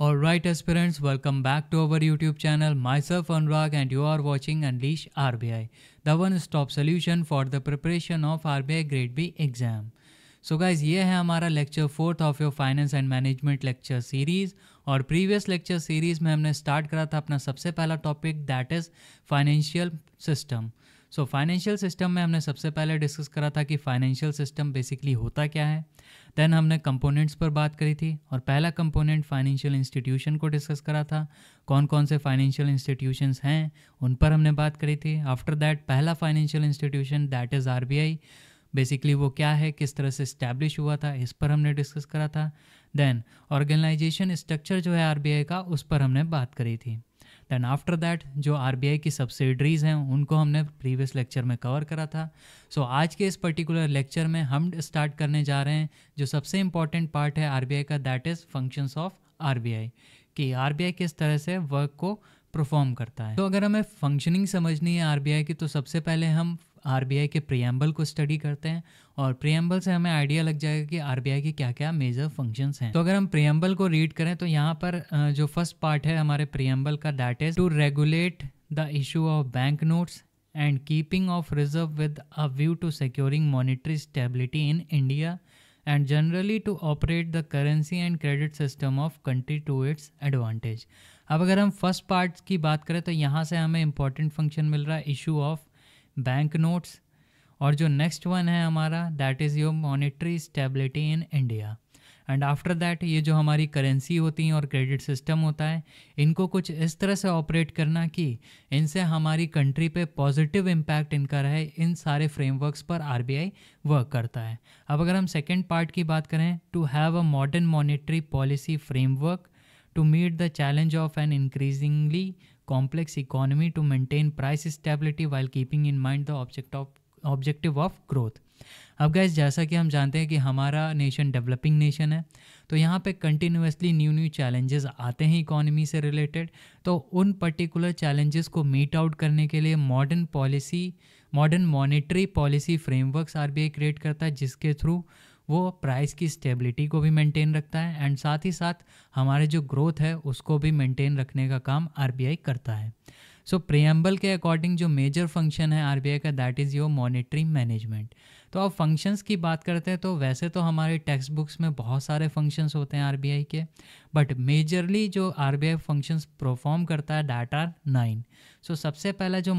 और right aspirants welcome back to our YouTube channel myself Anurag and you are watching and unleash R B I the one stop solution for the preparation of R B I grade B exam so guys ये है हमारा lecture fourth of your finance and management lecture series और previous lecture series में हमने start करा था अपना सबसे पहला topic that is financial system so financial system में हमने सबसे पहले डिस्कस करा था कि फाइनेंशियल सिस्टम बेसिकली होता क्या है देन हमने कंपोनेंट्स पर बात करी थी और पहला कंपोनेंट फाइनेंशियल इंस्टीट्यूशन को डिस्कस करा था कौन कौन से फाइनेंशियल इंस्टीट्यूशंस हैं उन पर हमने बात करी थी आफ्टर दैट पहला financial institution that is R basically वो क्या है किस तरह से इस्टेब्लिश हुआ था इस पर हमने डिस्कस करा था देन ऑर्गेनाइजेशन स्ट्रक्चर जो है आर का उस पर हमने बात करी थी देन आफ्टर दैट जो आर की सब्सिडरीज़ हैं उनको हमने प्रीवियस लेक्चर में कवर करा था सो so, आज के इस पर्टिकुलर लेक्चर में हम स्टार्ट करने जा रहे हैं जो सबसे इम्पॉर्टेंट पार्ट है आर का that is functions of R कि आर किस तरह से वर्क को परफॉर्म करता है तो अगर हमें फंक्शनिंग समझनी है आर की तो सबसे पहले हम आर के प्रियम्बल को स्टडी करते हैं और प्रियम्बल से हमें आइडिया लग जाएगा कि आर की क्या क्या मेजर फंक्शंस हैं तो अगर हम प्रियम्बल को रीड करें तो यहाँ पर जो फर्स्ट पार्ट है हमारे प्रियम्बल का that is to regulate the issue of bank notes and keeping of reserve with a view to securing monetary stability in India and generally to operate the currency and credit system of country to its advantage अब अगर हम first part की बात करें तो यहाँ से हमें इंपॉर्टेंट फंक्शन मिल रहा है इशू ऑफ बैंक नोट्स और जो नेक्स्ट वन है हमारा that is your monetary stability in India and after that ये जो हमारी करेंसी होती हैं और क्रेडिट सिस्टम होता है इनको कुछ इस तरह से ऑपरेट करना कि इनसे हमारी कंट्री पे पॉजिटिव इम्पैक्ट इनका रहे इन सारे फ्रेमवर्क्स पर आर वर्क करता है अब अगर हम सेकेंड पार्ट की बात करें to have a modern monetary policy framework to meet the challenge of an increasingly complex economy to maintain price stability while keeping in mind the object of objective of growth अब guys जैसा कि हम जानते हैं कि हमारा nation developing nation है तो यहाँ पे कंटिन्यूसली न्यू न्यू चैलेंजेस आते हैं इकोनॉमी से रिलेटेड तो उन पर्टिकुलर चैलेंजेस को मीट आउट करने के लिए modern policy modern monetary policy frameworks R create करता है जिसके थ्रू वो प्राइस की स्टेबिलिटी को भी मेंटेन रखता है एंड साथ ही साथ हमारे जो ग्रोथ है उसको भी मेंटेन रखने का काम आर करता है सो so, प्रियम्बल के अकॉर्डिंग जो मेजर फंक्शन है आर का that is your monetary management तो अब फंक्शंस की बात करते हैं तो वैसे तो हमारे टेक्स्ट बुक्स में बहुत सारे फंक्शंस होते हैं आर के बट मेजरली जो आर बी फंक्शंस परफॉर्म करता है दैट आर नाइन सो सबसे पहला जो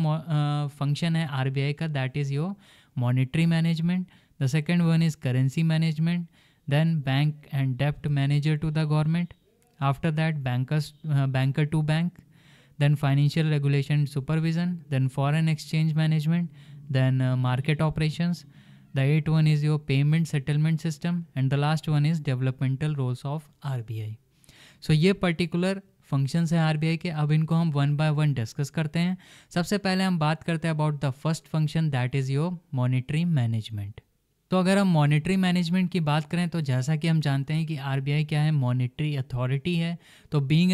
फंक्शन है आर का that is your monetary management the second one is currency management then bank and डेप्ट manager to the government after that bank banker to bank then financial regulation supervision then foreign exchange management then market operation the eight one is your payment settlement system and the last one is developmental roles of R B I so ये particular functions हैं R B I के अब इनको हम one by one discuss करते हैं सबसे पहले हम बात करते हैं about the first function that is your monetary management तो अगर हम मॉनेटरी मैनेजमेंट की बात करें तो जैसा कि हम जानते हैं कि आर क्या है मॉनेटरी अथॉरिटी है तो being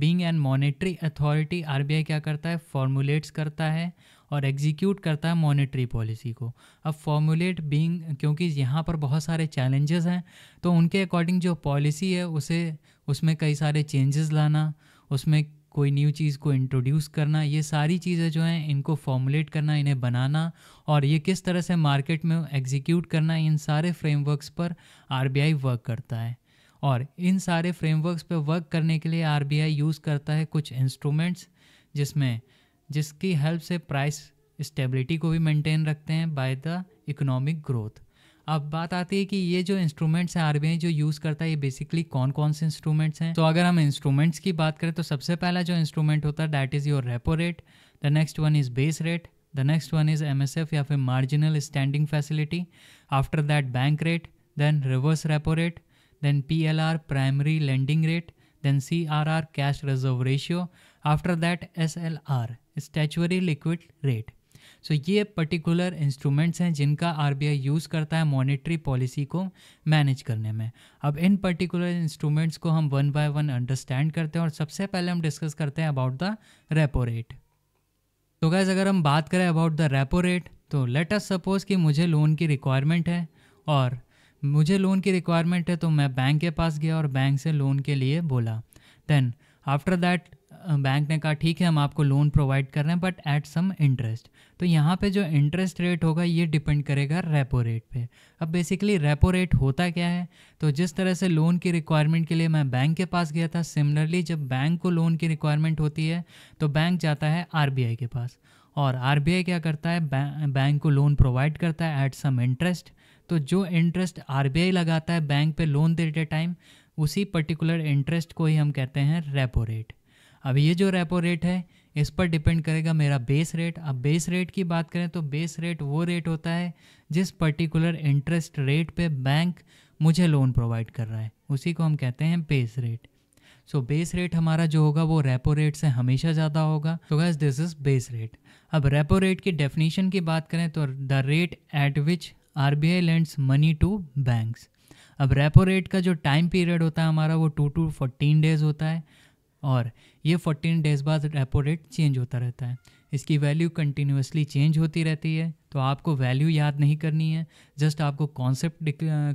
being and monetary authority R क्या करता है फॉर्मुलेट्स करता है और एग्जीक्यूट करता है मॉनेटरी पॉलिसी को अब फॉर्मुलेट बींग क्योंकि यहाँ पर बहुत सारे चैलेंजेस हैं तो उनके अकॉर्डिंग जो पॉलिसी है उसे उसमें कई सारे चेंजेस लाना उसमें कोई न्यू चीज़ को इंट्रोड्यूस करना ये सारी चीज़ें जो हैं इनको फॉर्मुलेट करना इन्हें बनाना और ये किस तरह से मार्केट में एग्जीक्यूट करना इन सारे फ्रेमवर्क्स पर आर वर्क करता है और इन सारे फ्रेमवर्क्स पर वर्क करने के लिए आर यूज़ करता है कुछ इंस्ट्रूमेंट्स जिसमें जिसकी हेल्प से प्राइस स्टेबिलिटी को भी मेंटेन रखते हैं बाय द इकोनॉमिक ग्रोथ अब बात आती है कि ये जो इंस्ट्रूमेंट्स हैं आरबीआई जो यूज़ करता है ये बेसिकली कौन कौन से इंस्ट्रूमेंट्स हैं तो अगर हम इंस्ट्रूमेंट्स की बात करें तो सबसे पहला जो इंस्ट्रूमेंट होता है that is your repo rate the next one is base rate the next one is M या फिर marginal standing facility after that bank rate then reverse repo rate then P primary lending rate then cash reserve ratio after that S L R statutory liquid rate so so, ये particular instruments हैं जिनका R use करता है monetary policy को manage करने में अब इन particular instruments को हम वन बाय वन अंडरस्टैंड करते हैं और सबसे पहले हम डिस्कस करते हैं अबाउट द रेपो रेट तो गैस अगर हम बात करें अबाउट द रेपो रेट तो लेट अस सपोज़ कि मुझे लोन की रिक्वायरमेंट है और मुझे लोन की रिक्वायरमेंट है तो मैं बैंक के पास गया और बैंक से लोन के लिए बोला देन आफ्टर दैट बैंक ने कहा ठीक है हम आपको लोन प्रोवाइड कर रहे हैं बट एट सम इंटरेस्ट तो यहाँ पे जो इंटरेस्ट रेट होगा ये डिपेंड करेगा रेपो रेट पे अब बेसिकली रेपो रेट होता क्या है तो जिस तरह से लोन की रिक्वायरमेंट के लिए मैं बैंक के पास गया था सिमिलरली जब बैंक को लोन की रिक्वायरमेंट होती है तो बैंक जाता है आर के पास और आर क्या करता है बैंक को लोन प्रोवाइड करता है एट सम इंटरेस्ट तो जो इंटरेस्ट आर लगाता है बैंक पे लोन देते टाइम उसी पर्टिकुलर इंटरेस्ट को ही हम कहते हैं रेपो रेट अब ये जो रेपो रेट है इस पर डिपेंड करेगा मेरा बेस रेट अब बेस रेट की बात करें तो बेस रेट वो रेट होता है जिस पर्टिकुलर इंटरेस्ट रेट पे बैंक मुझे लोन प्रोवाइड कर रहा है उसी को हम कहते हैं base rate so base rate हमारा जो होगा वो रेपो रेट से हमेशा ज़्यादा होगा so guys this is base rate अब रेपो रेट की डेफिनेशन की बात करें तो the rate at which R B I lends money to banks अब रेपो रेट का जो टाइम पीरियड होता है हमारा वो टू टू फोर्टीन डेज होता है और ये 14 डेज बाद रेपो रेट चेंज होता रहता है इसकी वैल्यू कंटिन्यूसली चेंज होती रहती है तो आपको वैल्यू याद नहीं करनी है जस्ट आपको कॉन्सेप्ट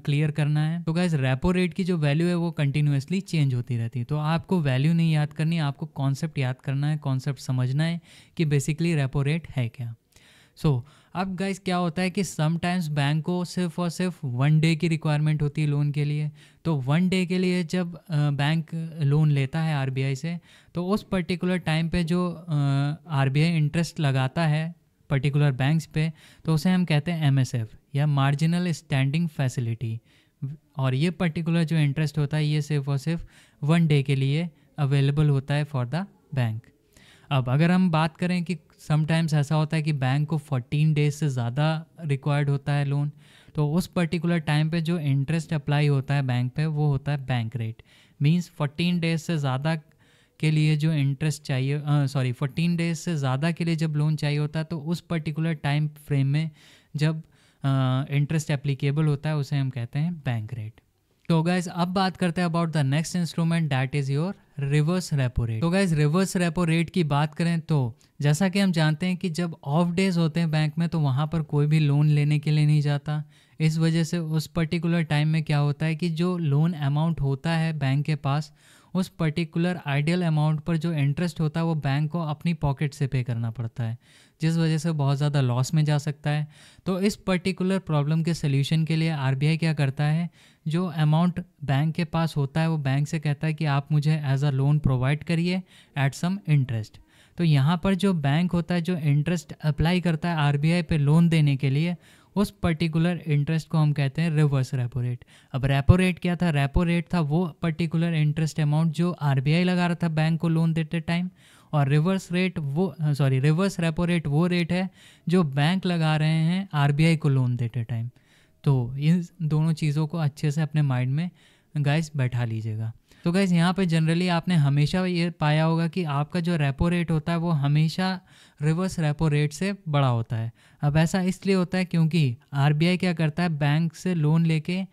क्लियर करना है तो गैस रेपो रेट की जो वैल्यू है वो कंटिन्यूसली चेंज होती रहती है तो आपको वैल्यू नहीं याद करनी आपको कॉन्सेप्ट याद करना है कॉन्सेप्ट समझना है कि बेसिकली रेपो रेट है क्या सो so, अब गाइज क्या होता है कि समटाइम्स बैंक को सिर्फ और सिर्फ वन डे की रिक्वायरमेंट होती है लोन के लिए तो वन डे के लिए जब बैंक लोन लेता है आर से तो उस पर्टिकुलर टाइम पे जो आर इंटरेस्ट लगाता है पर्टिकुलर बैंक्स पे तो उसे हम कहते हैं एम या मार्जिनल स्टैंडिंग फैसिलिटी और ये पर्टिकुलर जो इंटरेस्ट होता है ये सिर्फ और सिर्फ वन डे के लिए अवेलेबल होता है फॉर द बैंक अब अगर हम बात करें कि समटाइम्स ऐसा होता है कि बैंक को 14 डेज से ज़्यादा रिक्वायर्ड होता है लोन तो उस पर्टिकुलर टाइम पे जो इंटरेस्ट अप्लाई होता है बैंक पे वो होता है बैंक रेट मींस 14 डेज से ज़्यादा के लिए जो इंटरेस्ट चाहिए सॉरी फोर्टीन डेज से ज़्यादा के लिए जब लोन चाहिए होता है तो उस पर्टिकुलर टाइम फ्रेम में जब इंटरेस्ट एप्लीकेबल होता है उसे हम कहते हैं बैंक रेट तो गाइज अब बात करते हैं about the next instrument that is your reverse repo rate तो गाइज रिवर्स रेपो रेट की बात करें तो जैसा कि हम जानते हैं कि जब ऑफ डेज होते हैं बैंक में तो वहाँ पर कोई भी लोन लेने के लिए नहीं जाता इस वजह से उस पर्टिकुलर टाइम में क्या होता है कि जो लोन अमाउंट होता है बैंक के पास उस पर्टिकुलर आइडियल अमाउंट पर जो इंटरेस्ट होता है वो बैंक को अपनी पॉकेट से पे करना पड़ता है जिस वजह से बहुत ज़्यादा लॉस में जा सकता है तो इस पर्टिकुलर प्रॉब्लम के सोल्यूशन के लिए आर क्या करता है जो अमाउंट बैंक के पास होता है वो बैंक से कहता है कि आप मुझे एज अ लोन प्रोवाइड करिए एट सम इंटरेस्ट तो यहाँ पर जो बैंक होता है जो इंटरेस्ट अप्लाई करता है आर पे लोन देने के लिए उस पर्टिकुलर इंटरेस्ट को हम कहते हैं रिवर्स रेपो रेट अब रेपो रेट क्या था रेपो रेट था वो पर्टिकुलर इंटरेस्ट अमाउंट जो आर लगा रहा था बैंक को लोन देते टाइम और रिवर्स रेट वो सॉरी रिवर्स रेपो रेट वो रेट है जो बैंक लगा रहे हैं आर को लोन देते टाइम तो इन दोनों चीज़ों को अच्छे से अपने माइंड में गैस बैठा लीजिएगा तो गैस यहाँ पे जनरली आपने हमेशा ये पाया होगा कि आपका जो रेपो रेट होता है वो हमेशा रिवर्स रेपो रेट से बड़ा होता है अब ऐसा इसलिए होता है क्योंकि आर क्या करता है बैंक से लोन लेके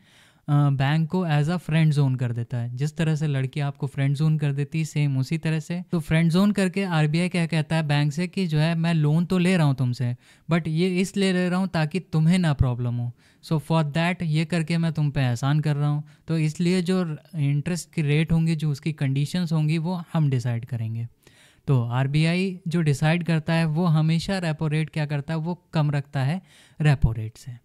बैंक को एज अ फ्रेंड जोन कर देता है जिस तरह से लड़की आपको फ्रेंड जोन कर देती है सेम उसी तरह से तो फ्रेंड जोन करके आई क्या कहता है बैंक से कि जो है मैं लोन तो ले रहा हूँ तुमसे बट ये इसलिए ले रहा हूँ ताकि तुम्हें ना प्रॉब्लम हो सो फॉर दैट ये करके मैं तुम पे एहसान कर रहा हूँ तो इसलिए जो इंटरेस्ट की रेट होंगी जो उसकी कंडीशंस होंगी वो हम डिसाइड करेंगे तो आर जो डिसाइड करता है वो हमेशा रेपो रेट क्या करता है वो कम रखता है रेपो रेट से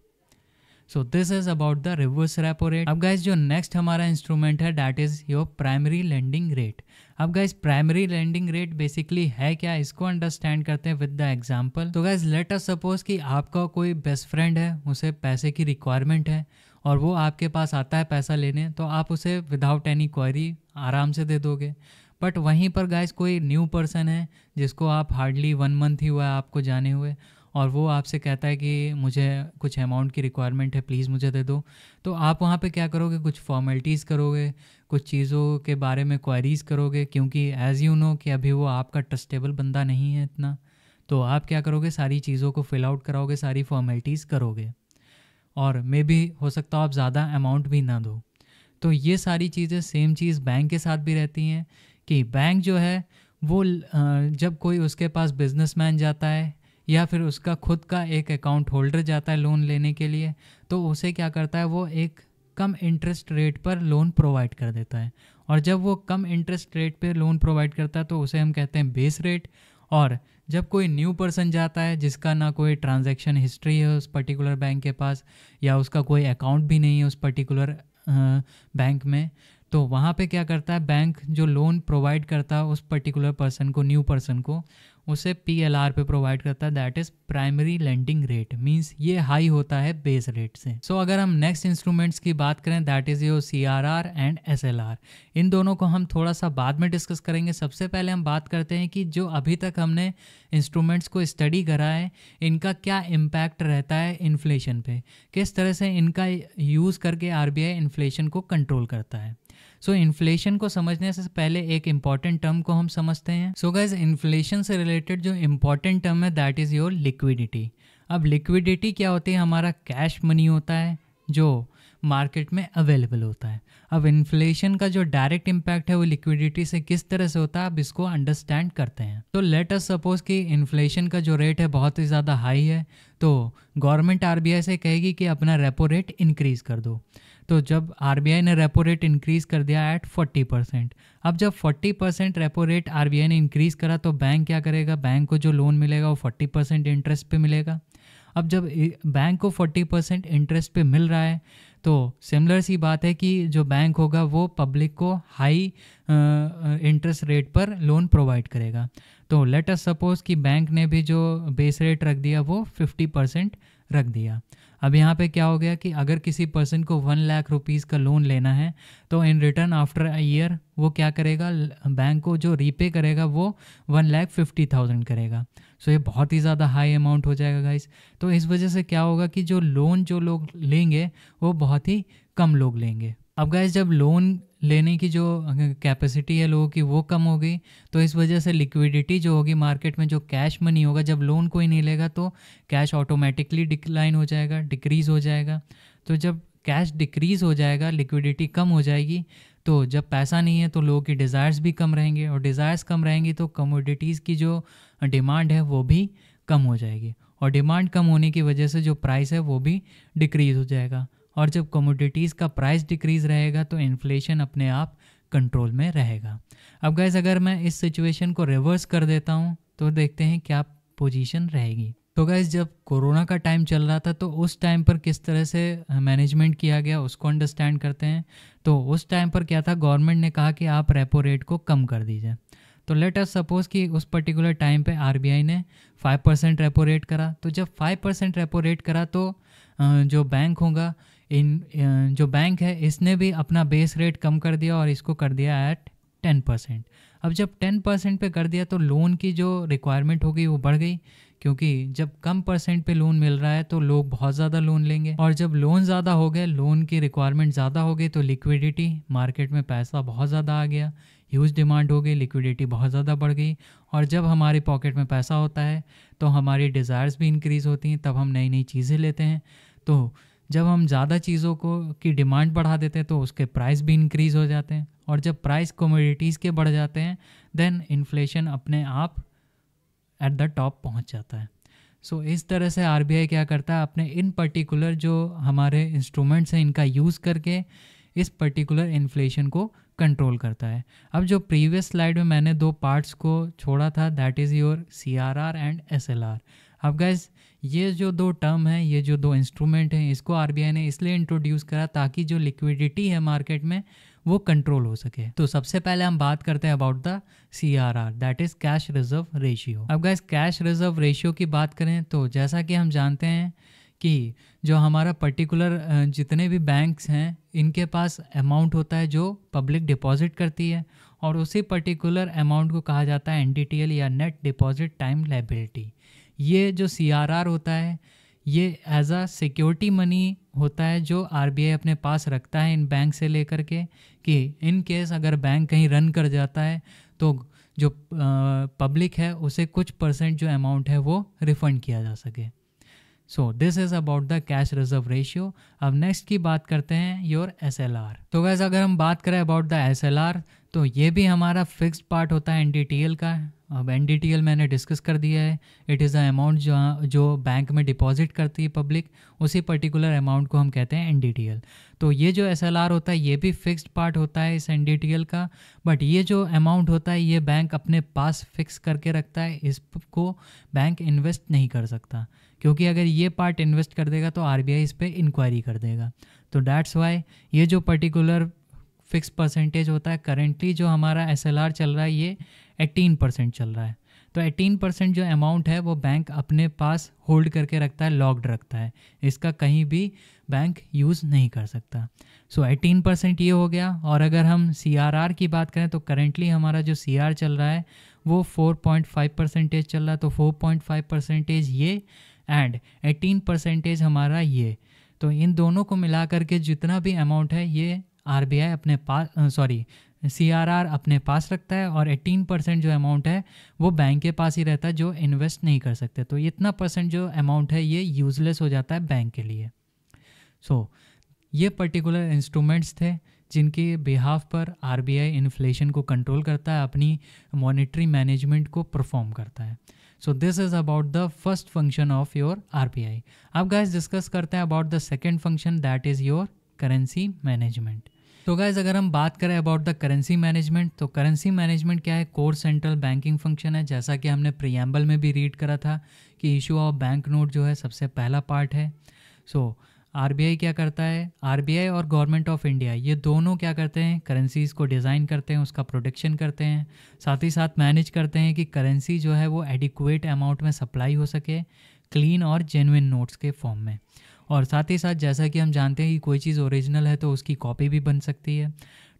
so this is about the reverse repo rate अब गाइज जो नेक्स्ट हमारा इंस्ट्रूमेंट है that is your primary lending rate अब guys primary lending rate basically है क्या इसको अंडरस्टैंड करते हैं विद द एग्जाम्पल तो गाइज लेट अस सपोज कि आपका कोई बेस्ट फ्रेंड है उसे पैसे की रिक्वायरमेंट है और वो आपके पास आता है पैसा लेने तो आप उसे विदाउट एनी क्वारी आराम से दे दोगे बट वहीं पर गाइज कोई न्यू पर्सन है जिसको आप हार्डली वन मंथ ही हुआ है आपको जाने हुए और वो आपसे कहता है कि मुझे कुछ अमाउंट की रिक्वायरमेंट है प्लीज़ मुझे दे दो तो आप वहाँ पे क्या करोगे कुछ फॉर्मेलिटीज़ करोगे कुछ चीज़ों के बारे में क्वारीज़ करोगे क्योंकि एज़ यू नो कि अभी वो आपका ट्रस्टेबल बंदा नहीं है इतना तो आप क्या करोगे सारी चीज़ों को फिल आउट कराओगे सारी फॉर्मेलिटीज़ करोगे और मे भी हो सकता हो आप ज़्यादा अमाउंट भी ना दो तो ये सारी चीज़ें सेम चीज़ बैंक के साथ भी रहती हैं कि बैंक जो है वो जब कोई उसके पास बिजनेसमैन जाता है या फिर उसका खुद का एक अकाउंट होल्डर जाता है लोन लेने के लिए तो उसे क्या करता है वो एक कम इंटरेस्ट रेट पर लोन प्रोवाइड कर देता है और जब वो कम इंटरेस्ट रेट पर लोन प्रोवाइड करता है तो उसे हम कहते हैं बेस रेट और जब कोई न्यू पर्सन जाता है जिसका ना कोई ट्रांजैक्शन हिस्ट्री है उस पर्टिकुलर बैंक के पास या उसका कोई अकाउंट भी नहीं है उस पर्टिकुलर बैंक में तो वहाँ पे क्या करता है बैंक जो लोन प्रोवाइड करता है उस पर्टिकुलर पर्सन को न्यू पर्सन को उसे पी एल आर पे प्रोवाइड करता है that is primary lending rate means ये हाई होता है बेस रेट से सो so, अगर हम नेक्स्ट इंस्ट्रूमेंट्स की बात करें that is your C R R and S L R इन दोनों को हम थोड़ा सा बाद में डिस्कस करेंगे सबसे पहले हम बात करते हैं कि जो अभी तक हमने इंस्ट्रूमेंट्स को स्टडी करा है इनका क्या इम्पैक्ट रहता है इन्फ्लेशन पे किस तरह से इनका यूज़ करके आर बी आई इन्फ्लेशन को कंट्रोल करता है सो so, इन्फ्लेशन को समझने से पहले एक इंपॉर्टेंट टर्म को हम समझते हैं सो गैज इन्फ्लेशन से रिलेटेड जो इम्पॉर्टेंट टर्म है दैट इज़ योर लिक्विडिटी अब लिक्विडिटी क्या होती है हमारा कैश मनी होता है जो मार्केट में अवेलेबल होता है अब इन्फ्लेशन का जो डायरेक्ट इम्पैक्ट है वो लिक्विडिटी से किस तरह से होता है आप इसको अंडरस्टैंड करते हैं तो लेट अस सपोज कि इन्फ्लेशन का जो रेट है बहुत ही ज़्यादा हाई है तो गवर्नमेंट आर से कहेगी कि अपना रेपो रेट इंक्रीज़ कर दो तो जब आर ने रेपो रेट इंक्रीज़ कर दिया एट फोर्टी परसेंट अब जब forty percent repo rate R ने इंक्रीज़ करा तो बैंक क्या करेगा बैंक को जो लोन मिलेगा वो फोर्टी परसेंट इंटरेस्ट पे मिलेगा अब जब बैंक को 40 परसेंट इंटरेस्ट पे मिल रहा है तो सिमिलर सी बात है कि जो बैंक होगा वो पब्लिक को हाई इंटरेस्ट रेट पर लोन प्रोवाइड करेगा तो लेट अस सपोज कि बैंक ने भी जो बेस रेट रख दिया वो 50 परसेंट रख दिया अब यहाँ पे क्या हो गया कि अगर किसी पर्सन को वन लाख रुपीज़ का लोन लेना है तो in return after a year वो क्या करेगा बैंक को जो रीपे करेगा वो वन लाख फिफ्टी थाउजेंड करेगा सो ये बहुत ही ज़्यादा हाई अमाउंट हो जाएगा गाइस तो इस वजह से क्या होगा कि जो लोन जो लोग लेंगे वो बहुत ही कम लोग लेंगे अब गैस जब लोन लेने की जो कैपेसिटी है लोगों की वो कम हो गई तो इस वजह से लिक्विडिटी जो होगी मार्केट में जो कैश मनी होगा जब लोन कोई नहीं लेगा तो कैश ऑटोमेटिकली डिक्लाइन हो जाएगा डिक्रीज़ हो जाएगा तो जब कैश डिक्रीज़ हो जाएगा लिक्विडिटी कम हो जाएगी तो जब पैसा नहीं है तो लोगों की डिज़ायर्स भी कम रहेंगे और डिज़ायर्स कम रहेंगी तो कमोडिटीज़ की जो डिमांड है वो भी कम हो जाएगी और डिमांड कम होने की वजह से जो प्राइस है वो भी डिक्रीज़ हो जाएगा और जब कमोडिटीज़ का प्राइस डिक्रीज़ रहेगा तो इन्फ्लेशन अपने आप कंट्रोल में रहेगा अब गैस अगर मैं इस सिचुएशन को रिवर्स कर देता हूँ तो देखते हैं क्या पोजीशन रहेगी तो गैस जब कोरोना का टाइम चल रहा था तो उस टाइम पर किस तरह से मैनेजमेंट किया गया उसको अंडरस्टैंड करते हैं तो उस टाइम पर क्या था गवर्नमेंट ने कहा कि आप रेपो रेट को कम कर दीजिए तो लेट अस सपोज कि उस पर्टिकुलर टाइम पे आरबीआई ने 5 परसेंट रेपो रेट करा तो जब 5 परसेंट रेपो रेट करा तो जो बैंक होगा इन जो बैंक है इसने भी अपना बेस रेट कम कर दिया और इसको कर दिया एट टेन परसेंट अब जब टेन परसेंट पे कर दिया तो लोन की जो रिक्वायरमेंट हो गई वो बढ़ गई क्योंकि जब कम परसेंट पे लोन मिल रहा है तो लोग बहुत ज़्यादा लोन लेंगे और जब लोन ज़्यादा हो गए लोन की रिक्वायरमेंट ज़्यादा हो गई तो लिक्विडिटी मार्केट में पैसा बहुत ज़्यादा आ गया ह्यूज डिमांड हो गई लिक्विडिटी बहुत ज़्यादा बढ़ गई और जब हमारे पॉकेट में पैसा होता है तो हमारी डिज़ायर्स भी इंक्रीज़ होती हैं तब हम नई नई चीज़ें लेते हैं तो जब हम ज़्यादा चीज़ों को की डिमांड बढ़ा देते हैं तो उसके प्राइस भी इंक्रीज़ हो जाते हैं और जब प्राइस कमोडिटीज़ के बढ़ जाते हैं देन इन्फ्लेशन अपने आप एट द टॉप पहुंच जाता है सो so, इस तरह से आर क्या करता है अपने इन पर्टिकुलर जो हमारे इंस्ट्रूमेंट्स हैं इनका यूज़ करके इस पर्टिकुलर इन्फ्लेशन को कंट्रोल करता है अब जो प्रीवियस स्लाइड में मैंने दो पार्ट्स को छोड़ा था that is your C R R and S L R अब गैस ये जो दो टर्म है ये जो दो इंस्ट्रूमेंट हैं इसको आर ने इसलिए इंट्रोड्यूस करा ताकि जो लिक्विडिटी है मार्केट में वो कंट्रोल हो सके तो सबसे पहले हम बात करते हैं about the C R R that is cash reserve ratio अब गैस कैश रिजर्व रेशियो की बात करें तो जैसा कि हम जानते हैं कि जो हमारा पर्टिकुलर जितने भी बैंक्स हैं इनके पास अमाउंट होता है जो पब्लिक डिपॉजिट करती है और उसी पर्टिकुलर अमाउंट को कहा जाता है एन या नेट डिपॉजिट टाइम लाइबिलिटी ये जो सी होता है ये एज आ सिक्योरिटी मनी होता है जो आर अपने पास रखता है इन बैंक से लेकर के कि इन केस अगर बैंक कहीं रन कर जाता है तो जो पब्लिक है उसे कुछ परसेंट जो अमाउंट है वो रिफ़ंड किया जा सके so this is about the cash reserve ratio अब नेक्स्ट की बात करते हैं योर एस एल आर तो वैसे अगर हम बात करें about the S L R तो ये भी हमारा फिक्स्ड पार्ट होता है एन डी टी एल का अब एन मैंने डिस्कस कर दिया है इट इज़ अ अमाउंट जो जो बैंक में डिपॉजिट करती है पब्लिक उसी पर्टिकुलर अमाउंट को हम कहते हैं एन तो ये जो एस होता है ये भी फिक्स्ड पार्ट होता है इस एन का बट ये जो अमाउंट होता है ये बैंक अपने पास फिक्स करके रखता है इसको बैंक इन्वेस्ट नहीं कर सकता क्योंकि अगर ये पार्ट इन्वेस्ट कर देगा तो आर इस पर इंक्वायरी कर देगा तो डैट्स वाई ये जो पर्टिकुलर फिक्स परसेंटेज होता है करेंटली जो हमारा एस चल रहा है ये एटीन परसेंट चल रहा है तो एटीन परसेंट जो अमाउंट है वो बैंक अपने पास होल्ड करके रखता है लॉक्ड रखता है इसका कहीं भी बैंक यूज़ नहीं कर सकता सो एटीन परसेंट ये हो गया और अगर हम सी की बात करें तो करेंटली हमारा जो सी चल रहा है वो फोर पॉइंट फाइव परसेंटेज चल रहा है तो फोर पॉइंट फाइव परसेंटेज ये एंड एटीन परसेंटेज हमारा ये तो इन दोनों को मिला करके जितना भी अमाउंट है ये आर अपने पास सॉरी सी अपने पास रखता है और 18 परसेंट जो अमाउंट है वो बैंक के पास ही रहता है जो इन्वेस्ट नहीं कर सकते तो इतना परसेंट जो अमाउंट है ये यूजलेस हो जाता है बैंक के लिए सो so, ये पर्टिकुलर इंस्ट्रूमेंट्स थे जिनके बिहाफ पर आई इन्फ्लेशन को कंट्रोल करता है अपनी मॉनिटरी मैनेजमेंट को परफॉर्म करता है so this is about the first function of your I अब गाइस डिस्कस करते हैं about the second function that is your currency management तो गाइज अगर हम बात करें अबाउट द करेंसी मैनेजमेंट तो करेंसी मैनेजमेंट क्या है कोर सेंट्रल बैंकिंग फंक्शन है जैसा कि हमने प्रियम्बल में भी रीड करा था कि इशू ऑफ बैंक नोट जो है सबसे पहला पार्ट है सो so, आर क्या करता है आर और गवर्नमेंट ऑफ इंडिया ये दोनों क्या करते हैं करेंसीज़ को डिज़ाइन करते हैं उसका प्रोडक्शन करते हैं साथ ही साथ मैनेज करते हैं कि करेंसी जो है वो एडिकुएट अमाउंट में सप्लाई हो सके क्लीन और जेनविन नोट्स के फॉर्म में और साथ ही साथ जैसा कि हम जानते हैं कि कोई चीज़ ओरिजिनल है तो उसकी कॉपी भी बन सकती है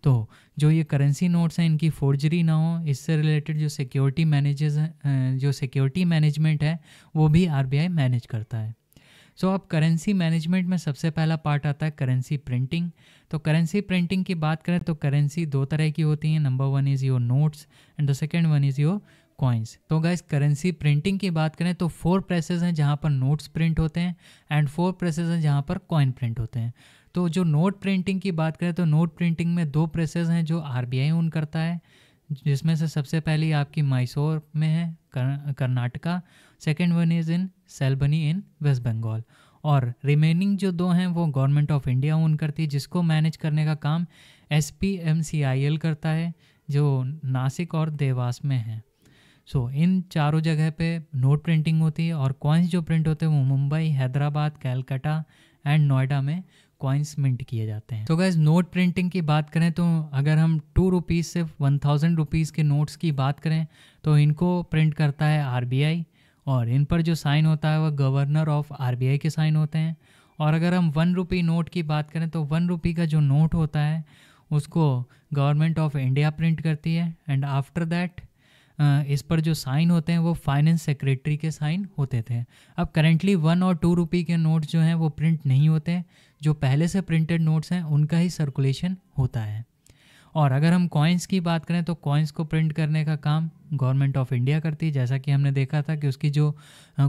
तो जो ये करेंसी नोट्स हैं इनकी फोर्जरी ना हो इससे रिलेटेड जो सिक्योरिटी मैनेजेस हैं जो सिक्योरिटी मैनेजमेंट है वो भी आर मैनेज करता है सो so, अब करेंसी मैनेजमेंट में सबसे पहला पार्ट आता है करेंसी प्रिंटिंग तो करेंसी प्रिंटिंग की बात करें तो करेंसी दो तरह की होती हैं number one is your notes and the second one is your coins तो गाइज करेंसी प्रिंटिंग की बात करें तो फोर प्रेसेस हैं जहाँ पर नोट्स प्रिंट होते हैं एंड फोर प्रेसेस हैं जहाँ पर कॉइन प्रिंट होते हैं तो जो नोट प्रिंटिंग की बात करें तो नोट प्रिंटिंग में दो प्रेसेस हैं जो आर बी आई ओन करता है जिसमें से सबसे पहली आपकी मैसूर में है कर, Karnataka second one is in Salboni in West Bengal और रिमेनिंग जो दो हैं वो गवर्नमेंट ऑफ इंडिया ओन करती है जिसको मैनेज करने का काम S P M C I L करता है जो नासिक और देवास में है सो so, इन चारों जगह पे नोट प्रिंटिंग होती है और कॉइन्स जो प्रिंट होते हैं वो मुंबई हैदराबाद कैलकाटा एंड नोएडा में कॉइन्स मिंट किए जाते हैं तो गैस नोट प्रिंटिंग की बात करें तो अगर हम टू रुपीज़ से वन थाउजेंड रुपीज़ के नोट्स की बात करें तो इनको प्रिंट करता है आर और इन पर जो साइन होता है वह गवर्नर ऑफ आर के साइन होते हैं और अगर हम वन रुपी नोट की बात करें तो वन रुपी का जो नोट होता है उसको गवर्नमेंट ऑफ इंडिया प्रिंट करती है एंड आफ्टर दैट इस पर जो साइन होते हैं वो फाइनेंस सेक्रेटरी के साइन होते थे अब करेंटली वन और टू रुपी के नोट जो हैं वो प्रिंट नहीं होते हैं जो पहले से प्रिंटेड नोट्स हैं उनका ही सर्कुलेशन होता है और अगर हम कॉइन्स की बात करें तो कॉइन्स को प्रिंट करने का काम गवर्नमेंट ऑफ इंडिया करती है जैसा कि हमने देखा था कि उसकी जो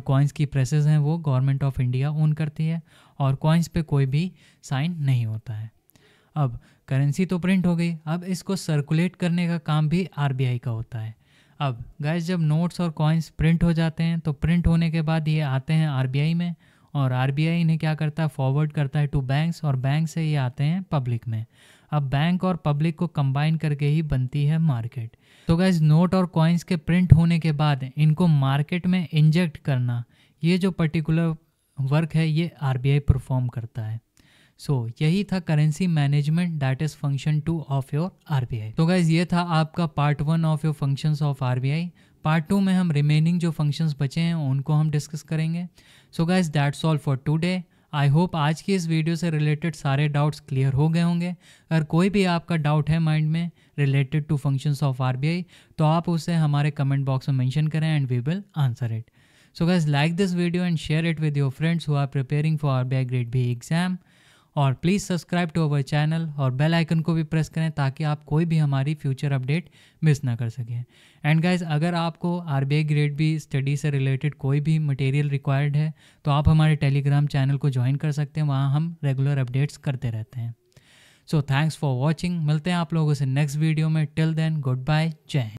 कॉइन्स की प्रेसेस हैं वो गवर्नमेंट ऑफ इंडिया ओन करती है और कॉइन्स पे कोई भी साइन नहीं होता है अब करेंसी तो प्रिंट हो गई अब इसको सर्कुलेट करने का काम भी आर का होता है अब गैस जब नोट्स और कॉइन्स प्रिंट हो जाते हैं तो प्रिंट होने के बाद ये आते हैं आर में और आर इन्हें क्या करता है फॉरवर्ड करता है टू बैंक्स और बैंक से ये आते हैं पब्लिक में अब बैंक और पब्लिक को कंबाइन करके ही बनती है मार्केट तो गैस नोट और कॉइन्स के प्रिंट होने के बाद इनको मार्केट में इंजेक्ट करना ये जो पर्टिकुलर वर्क है ये आर परफॉर्म करता है सो so, यही था currency management that is function two of your R B I तो गाइज ये था आपका part one of your function of R B I part two में हम रिमेनिंग जो फंक्शंस बचे हैं उनको हम डिस्कस करेंगे so guys that's all for today I hope आज की इस वीडियो से रिलेटेड सारे डाउट्स क्लियर हो गए होंगे अगर कोई भी आपका डाउट है माइंड में related to functions of R B I तो आप उसे हमारे कमेंट बॉक्स में मैंशन करें and we will answer it so guys like this video and share it with your friends who are preparing for R B I grade B exam और please subscribe to our channel और bell icon को भी press करें ताकि आप कोई भी हमारी फ्यूचर अपडेट मिस ना कर सकें एंड गाइज अगर आपको आर ग्रेड भी स्टडी से रिलेटेड कोई भी मटेरियल रिक्वायर्ड है तो आप हमारे टेलीग्राम चैनल को ज्वाइन कर सकते हैं वहाँ हम रेगुलर अपडेट्स करते रहते हैं सो थैंक्स फॉर वॉचिंग मिलते हैं आप लोगों से नेक्स्ट वीडियो में टिल देन गुड बाय जय हिंद